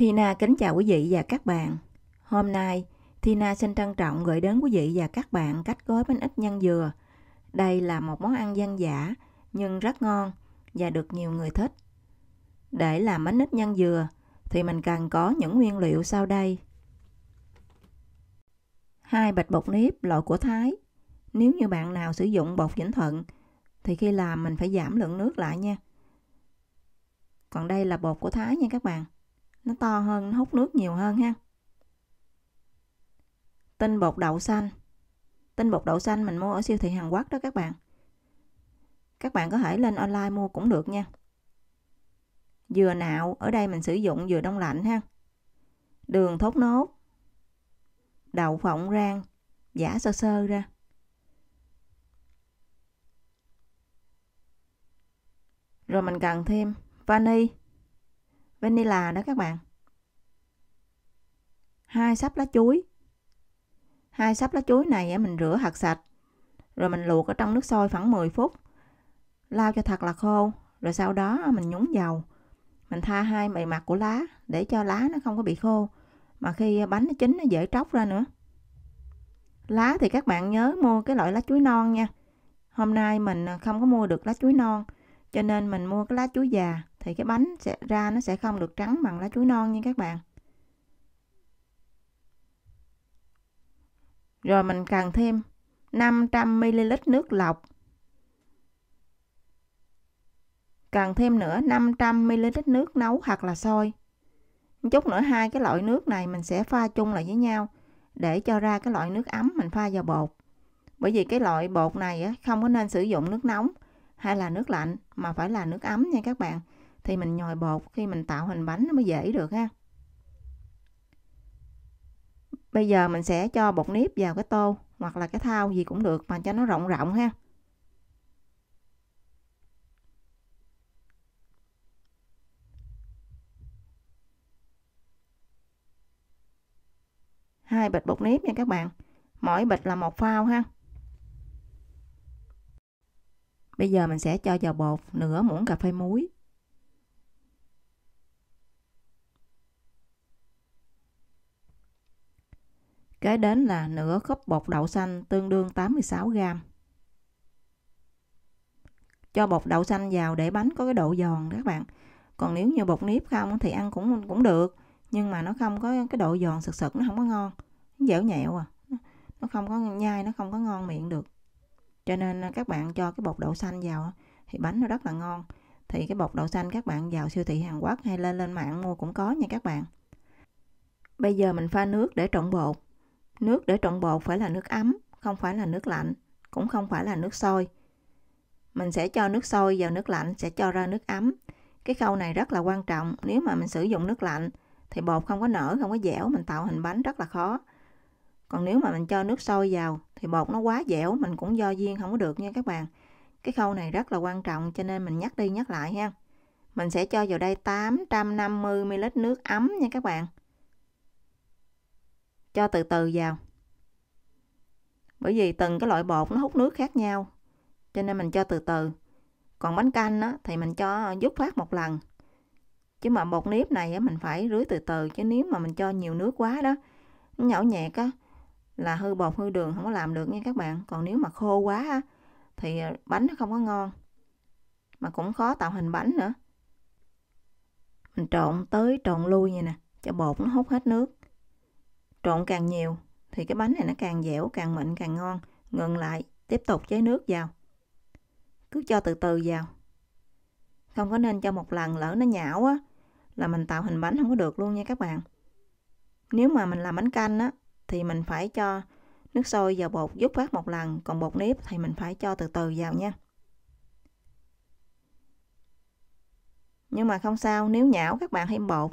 Thina kính chào quý vị và các bạn. Hôm nay, Thina xin trân trọng gửi đến quý vị và các bạn cách gói bánh ít nhân dừa. Đây là một món ăn dân dã nhưng rất ngon và được nhiều người thích. Để làm bánh ít nhân dừa thì mình cần có những nguyên liệu sau đây. hai bịch bột nếp loại của Thái. Nếu như bạn nào sử dụng bột Vĩnh Thuận thì khi làm mình phải giảm lượng nước lại nha. Còn đây là bột của Thái nha các bạn nó to hơn, nó hút nước nhiều hơn ha. Tinh bột đậu xanh. Tinh bột đậu xanh mình mua ở siêu thị Hàn Quốc đó các bạn. Các bạn có thể lên online mua cũng được nha. Dừa nạo, ở đây mình sử dụng dừa đông lạnh ha. Đường thốt nốt. Đậu phộng rang, giả sơ sơ ra. Rồi mình cần thêm vani vanilla đó các bạn hai sắp lá chuối hai sắp lá chuối này mình rửa thật sạch rồi mình luộc ở trong nước sôi khoảng 10 phút lau cho thật là khô rồi sau đó mình nhúng dầu mình tha hai bề mặt của lá để cho lá nó không có bị khô mà khi bánh nó chín nó dễ tróc ra nữa lá thì các bạn nhớ mua cái loại lá chuối non nha hôm nay mình không có mua được lá chuối non cho nên mình mua cái lá chuối già thì cái bánh sẽ ra nó sẽ không được trắng bằng lá chuối non nha các bạn rồi mình cần thêm 500ml nước lọc cần thêm nữa 500ml nước nấu hoặc là sôi chút nữa hai cái loại nước này mình sẽ pha chung lại với nhau để cho ra cái loại nước ấm mình pha vào bột bởi vì cái loại bột này không có nên sử dụng nước nóng hay là nước lạnh mà phải là nước ấm nha các bạn thì mình nhồi bột khi mình tạo hình bánh nó mới dễ được ha bây giờ mình sẽ cho bột nếp vào cái tô hoặc là cái thao gì cũng được mà cho nó rộng rộng ha hai bịch bột nếp nha các bạn mỗi bịch là một phao ha bây giờ mình sẽ cho vào bột nửa muỗng cà phê muối kế đến là nửa cốc bột đậu xanh tương đương 86 gram. Cho bột đậu xanh vào để bánh có cái độ giòn các bạn. Còn nếu như bột nếp không thì ăn cũng cũng được, nhưng mà nó không có cái độ giòn sực sực nó không có ngon, nó dẻo nhẹo à. Nó không có nhai, nó không có ngon miệng được. Cho nên các bạn cho cái bột đậu xanh vào thì bánh nó rất là ngon. Thì cái bột đậu xanh các bạn vào siêu thị Hàn Quốc hay lên lên mạng mua cũng có nha các bạn. Bây giờ mình pha nước để trộn bột. Nước để trộn bột phải là nước ấm, không phải là nước lạnh, cũng không phải là nước sôi. Mình sẽ cho nước sôi vào nước lạnh sẽ cho ra nước ấm. Cái khâu này rất là quan trọng, nếu mà mình sử dụng nước lạnh thì bột không có nở, không có dẻo, mình tạo hình bánh rất là khó. Còn nếu mà mình cho nước sôi vào thì bột nó quá dẻo, mình cũng do duyên không có được nha các bạn. Cái khâu này rất là quan trọng cho nên mình nhắc đi nhắc lại ha. Mình sẽ cho vào đây 850ml nước ấm nha các bạn cho từ từ vào bởi vì từng cái loại bột nó hút nước khác nhau cho nên mình cho từ từ còn bánh canh á, thì mình cho dứt phát một lần chứ mà bột nếp này á, mình phải rưới từ từ chứ nếu mà mình cho nhiều nước quá đó nó nhão nhẹt á là hư bột hư đường không có làm được nha các bạn còn nếu mà khô quá á, thì ờ, bánh nó không có ngon mà cũng khó tạo hình bánh nữa mình trộn tới trộn lui vậy nè cho bột nó hút hết nước Trộn càng nhiều thì cái bánh này nó càng dẻo, càng mịn, càng ngon. Ngừng lại, tiếp tục chế nước vào. Cứ cho từ từ vào. Không có nên cho một lần lỡ nó nhão á là mình tạo hình bánh không có được luôn nha các bạn. Nếu mà mình làm bánh canh á thì mình phải cho nước sôi vào bột giúp phát một lần, còn bột nếp thì mình phải cho từ từ vào nha. Nhưng mà không sao, nếu nhão các bạn thêm bột,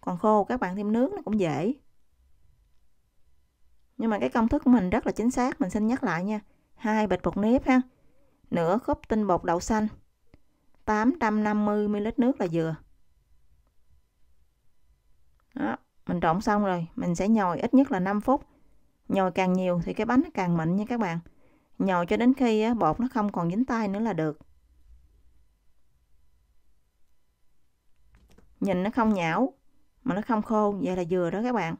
còn khô các bạn thêm nước nó cũng dễ nhưng mà cái công thức của mình rất là chính xác mình xin nhắc lại nha hai bịch bột nếp ha nửa cốc tinh bột đậu xanh 850 ml nước là dừa đó, mình trộn xong rồi mình sẽ nhồi ít nhất là 5 phút nhồi càng nhiều thì cái bánh nó càng mịn nha các bạn nhồi cho đến khi bột nó không còn dính tay nữa là được nhìn nó không nhão mà nó không khô vậy là dừa đó các bạn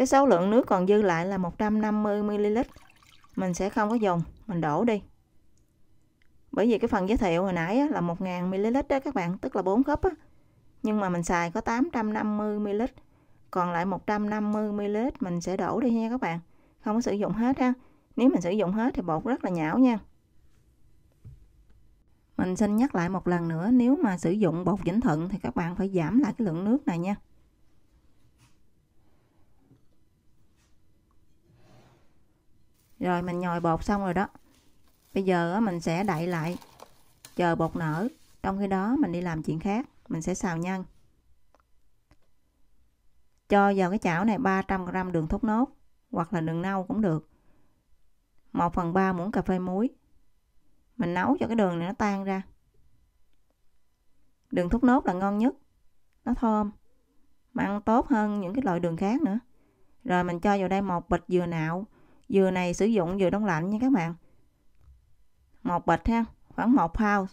cái số lượng nước còn dư lại là 150ml mình sẽ không có dùng mình đổ đi bởi vì cái phần giới thiệu hồi nãy là 1000ml đó các bạn tức là 4 cốc á nhưng mà mình xài có 850ml còn lại 150ml mình sẽ đổ đi nha các bạn không có sử dụng hết ha nếu mình sử dụng hết thì bột rất là nhão nha mình xin nhắc lại một lần nữa nếu mà sử dụng bột vĩnh thuận thì các bạn phải giảm lại cái lượng nước này nha rồi mình nhồi bột xong rồi đó bây giờ mình sẽ đậy lại chờ bột nở trong khi đó mình đi làm chuyện khác mình sẽ xào nhân cho vào cái chảo này 300g đường thốt nốt hoặc là đường nâu cũng được 1 phần 3 muỗng cà phê muối mình nấu cho cái đường này nó tan ra đường thốt nốt là ngon nhất nó thơm mà ăn tốt hơn những cái loại đường khác nữa rồi mình cho vào đây một bịch dừa nạo Dừa này sử dụng dừa đông lạnh nha các bạn. Một bịch ha, khoảng một pound.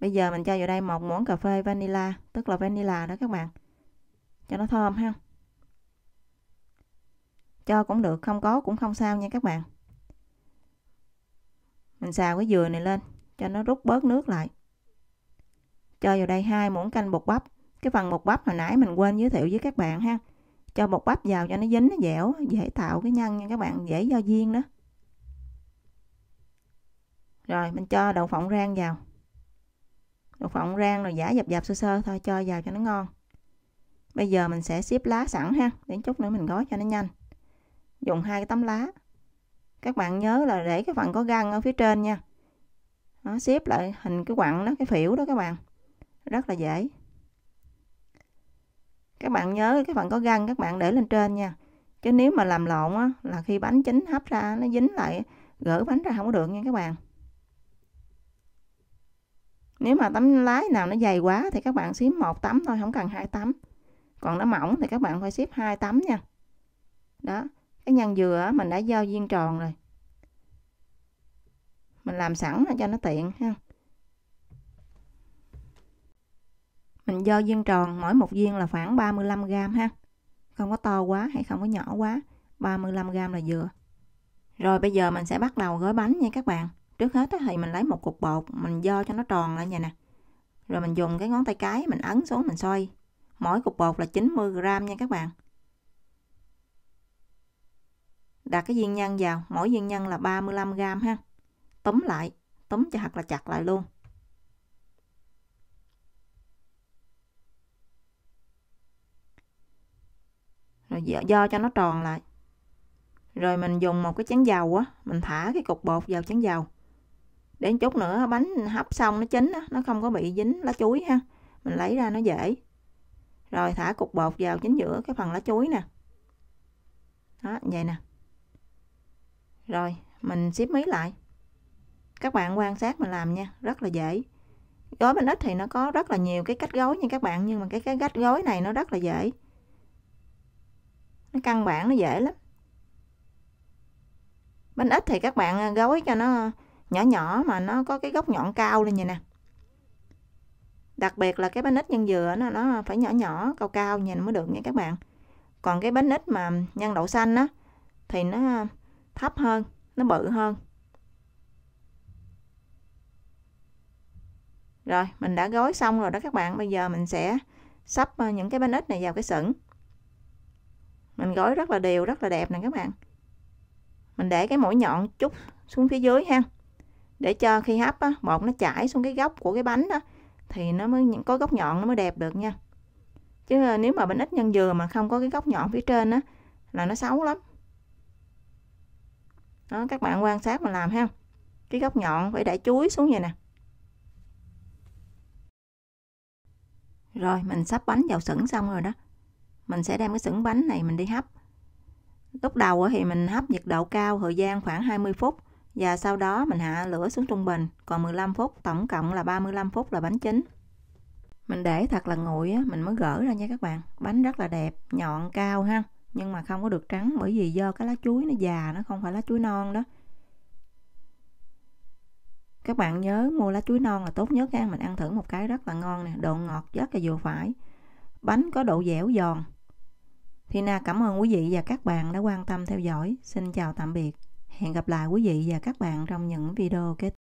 Bây giờ mình cho vào đây một muỗng cà phê vanilla, tức là vanilla đó các bạn. Cho nó thơm ha. Cho cũng được, không có cũng không sao nha các bạn. Mình xào cái dừa này lên cho nó rút bớt nước lại. Cho vào đây hai muỗng canh bột bắp cái phần bột bắp hồi nãy mình quên giới thiệu với các bạn ha cho bột bắp vào cho nó dính nó dẻo dễ tạo cái nhân nha các bạn dễ giao viên đó rồi mình cho đậu phộng rang vào đậu phộng rang rồi giả dập dập sơ sơ thôi cho vào cho nó ngon bây giờ mình sẽ xếp lá sẵn ha đến chút nữa mình gói cho nó nhanh dùng hai cái tấm lá các bạn nhớ là để cái phần có găng ở phía trên nha nó xếp lại hình cái quặng đó cái phỉu đó các bạn rất là dễ các bạn nhớ các bạn có găng các bạn để lên trên nha chứ nếu mà làm lộn á, là khi bánh chín hấp ra nó dính lại gỡ bánh ra không có được nha các bạn nếu mà tấm lái nào nó dày quá thì các bạn xếp một tấm thôi không cần hai tấm còn nó mỏng thì các bạn phải xếp hai tấm nha đó cái nhân dừa mình đã giao viên tròn rồi mình làm sẵn cho nó tiện ha mình do viên tròn mỗi một viên là khoảng 35 g ha không có to quá hay không có nhỏ quá 35 g là vừa rồi bây giờ mình sẽ bắt đầu gói bánh nha các bạn trước hết thì mình lấy một cục bột mình do cho nó tròn lại nha nè rồi mình dùng cái ngón tay cái mình ấn xuống mình xoay mỗi cục bột là 90 g nha các bạn đặt cái viên nhân vào mỗi viên nhân là 35 g ha túm lại túm cho thật là chặt lại luôn do cho nó tròn lại rồi mình dùng một cái chén dầu á mình thả cái cục bột vào chén dầu đến chút nữa bánh hấp xong nó chín á, nó không có bị dính lá chuối ha mình lấy ra nó dễ rồi thả cục bột vào chính giữa cái phần lá chuối nè đó vậy nè rồi mình xếp mí lại các bạn quan sát mình làm nha rất là dễ gói bánh ít thì nó có rất là nhiều cái cách gói nha các bạn nhưng mà cái cái cách gói này nó rất là dễ nó căn bản nó dễ lắm bánh ít thì các bạn à, gói cho nó nhỏ nhỏ mà nó có cái góc nhọn cao lên vậy nè đặc biệt là cái bánh ít nhân dừa nó nó phải nhỏ nhỏ cao cao nhìn mới được nha các bạn còn cái bánh ít mà nhân đậu xanh á thì nó thấp hơn nó bự hơn rồi mình đã gói xong rồi đó các bạn bây giờ mình sẽ sắp à, những cái bánh ít này vào cái sửng mình gói rất là đều rất là đẹp nè các bạn mình để cái mũi nhọn chút xuống phía dưới ha để cho khi hấp á, bột nó chảy xuống cái góc của cái bánh đó thì nó mới có góc nhọn nó mới đẹp được nha chứ ờ, nếu mà bánh ít nhân dừa mà không có cái góc nhọn phía trên á là nó xấu lắm đó các bạn quan sát mà làm ha cái góc nhọn phải để chuối xuống vậy nè rồi mình sắp bánh vào sửng xong rồi đó mình sẽ đem cái xửng bánh này mình đi hấp lúc đầu thì mình hấp nhiệt độ cao thời gian khoảng 20 phút và sau đó mình hạ lửa xuống trung bình còn 15 phút tổng cộng là 35 phút là bánh chín mình để thật là nguội mình mới gỡ ra nha các bạn bánh rất là đẹp nhọn cao ha nhưng mà không có được trắng bởi vì do cái lá chuối nó già nó không phải lá chuối non đó các bạn nhớ mua lá chuối non là tốt nhất ha mình ăn thử một cái rất là ngon nè độ ngọt rất là vừa phải bánh có độ dẻo giòn Tina cảm ơn quý vị và các bạn đã quan tâm theo dõi. Xin chào tạm biệt. Hẹn gặp lại quý vị và các bạn trong những video kế tiếp.